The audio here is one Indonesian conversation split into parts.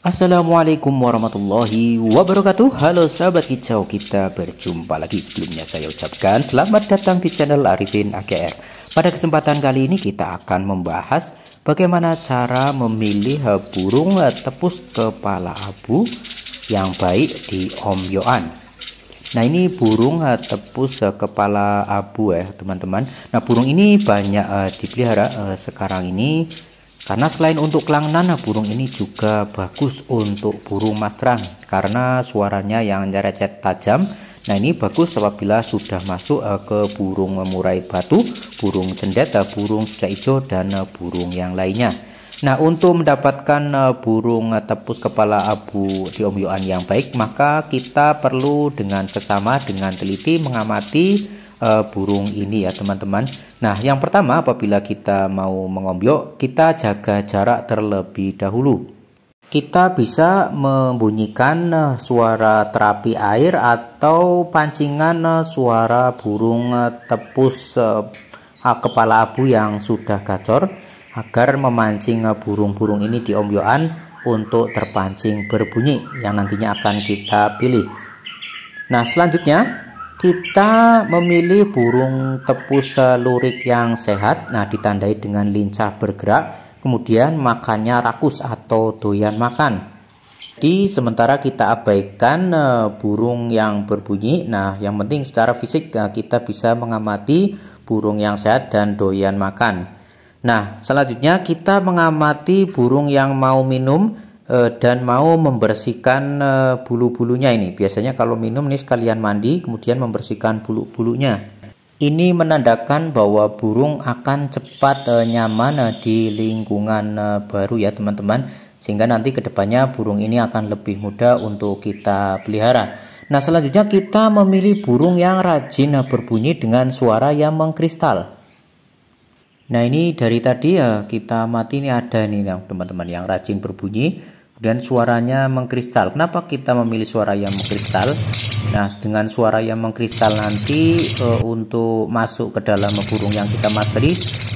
Assalamualaikum warahmatullahi wabarakatuh Halo sahabat kicau kita berjumpa lagi sebelumnya saya ucapkan selamat datang di channel Arifin Akr. Pada kesempatan kali ini kita akan membahas bagaimana cara memilih burung tepus kepala abu yang baik di Om Yoan Nah ini burung eh, tepus eh, kepala abu ya teman-teman Nah burung ini banyak dipelihara sekarang ini karena selain untuk kelang nana, burung ini juga bagus untuk burung mastrang karena suaranya yang nyerecet tajam. Nah ini bagus apabila sudah masuk eh, ke burung murai batu, burung cendet, eh, burung suca hijau, dan eh, burung yang lainnya. Nah, untuk mendapatkan burung tepus kepala abu di Om Yohan yang baik, maka kita perlu dengan sesama dengan teliti mengamati uh, burung ini ya teman-teman. Nah yang pertama apabila kita mau mengombyok kita jaga jarak terlebih dahulu. Kita bisa membunyikan eh, suara terapi air atau pancingan eh, suara burung tepus ah, kepala abu yang sudah gacor agar memancing burung-burung ini di ombyoan untuk terpancing berbunyi yang nantinya akan kita pilih. Nah selanjutnya kita memilih burung tepus lurik yang sehat nah ditandai dengan lincah bergerak kemudian makannya rakus atau doyan makan di sementara kita abaikan uh, burung yang berbunyi nah yang penting secara fisik uh, kita bisa mengamati burung yang sehat dan doyan makan nah selanjutnya kita mengamati burung yang mau minum E, dan mau membersihkan e, bulu-bulunya ini. Biasanya kalau minum nih sekalian mandi kemudian membersihkan bulu-bulunya. Ini menandakan bahwa burung akan cepat e, nyaman di lingkungan baru ya teman-teman sehingga nanti kedepannya burung ini akan lebih mudah untuk kita pelihara. Nah selanjutnya kita memilih burung yang rajin berbunyi dengan suara yang mengkristal. Nah ini dari tadi ya kita mati ini ada nih teman-teman yang rajin berbunyi dan suaranya mengkristal. Kenapa kita memilih suara yang mengkristal? Nah, dengan suara yang mengkristal nanti e, untuk masuk ke dalam burung yang kita masteri,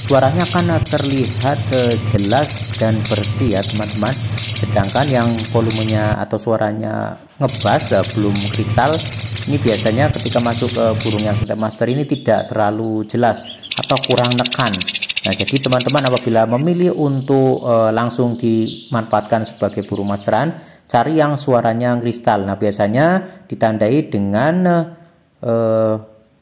suaranya akan terlihat e, jelas dan bersih ya, teman-teman. Sedangkan yang volumenya atau suaranya ngebas e, belum kristal, ini biasanya ketika masuk ke burung yang kita master ini tidak terlalu jelas atau kurang nekan. Nah, jadi teman-teman apabila memilih untuk e, langsung dimanfaatkan sebagai burung masteran, cari yang suaranya kristal. Nah, biasanya ditandai dengan e,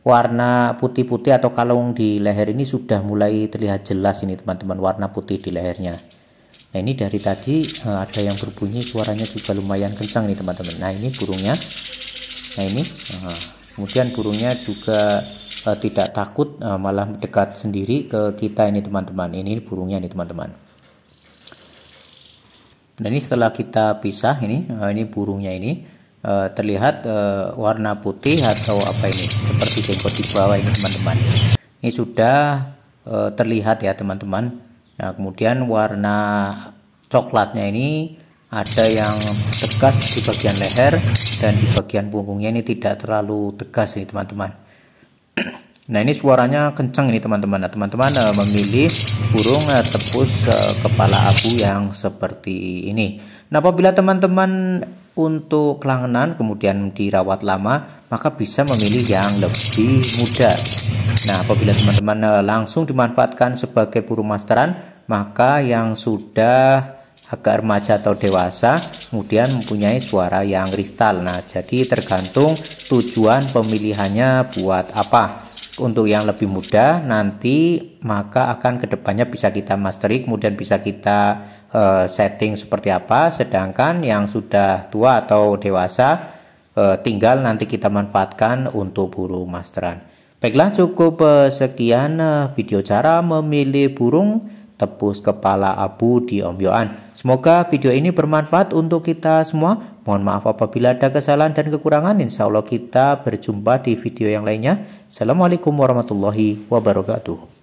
warna putih-putih atau kalung di leher ini sudah mulai terlihat jelas ini teman-teman warna putih di lehernya. Nah, ini dari tadi e, ada yang berbunyi suaranya juga lumayan kencang nih teman-teman. Nah, ini burungnya. Nah, ini. kemudian burungnya juga uh, tidak takut uh, malah dekat sendiri ke kita ini teman-teman ini burungnya nih teman-teman nah ini setelah kita pisah ini uh, ini burungnya ini uh, terlihat uh, warna putih atau apa ini seperti jenggot di bawah ini teman-teman ini sudah uh, terlihat ya teman-teman nah kemudian warna coklatnya ini ada yang tegas di bagian leher dan di bagian punggungnya ini tidak terlalu tegas nih teman-teman Nah ini suaranya kencang ini teman-teman. Nah teman-teman uh, memilih burung uh, tepus uh, kepala abu yang seperti ini. Nah apabila teman-teman untuk kelangenan kemudian dirawat lama maka bisa memilih yang lebih muda. Nah apabila teman-teman uh, langsung dimanfaatkan sebagai burung masteran maka yang sudah agak remaja atau dewasa kemudian mempunyai suara yang kristal. Nah jadi tergantung tujuan pemilihannya buat apa untuk yang lebih mudah nanti maka akan kedepannya bisa kita mastery kemudian bisa kita uh, setting seperti apa sedangkan yang sudah tua atau dewasa uh, tinggal nanti kita manfaatkan untuk burung masteran baiklah cukup uh, sekian uh, video cara memilih burung tebus kepala abu di Om Yohan. semoga video ini bermanfaat untuk kita semua Mohon maaf apabila ada kesalahan dan kekurangan. Insya Allah kita berjumpa di video yang lainnya. Assalamualaikum warahmatullahi wabarakatuh.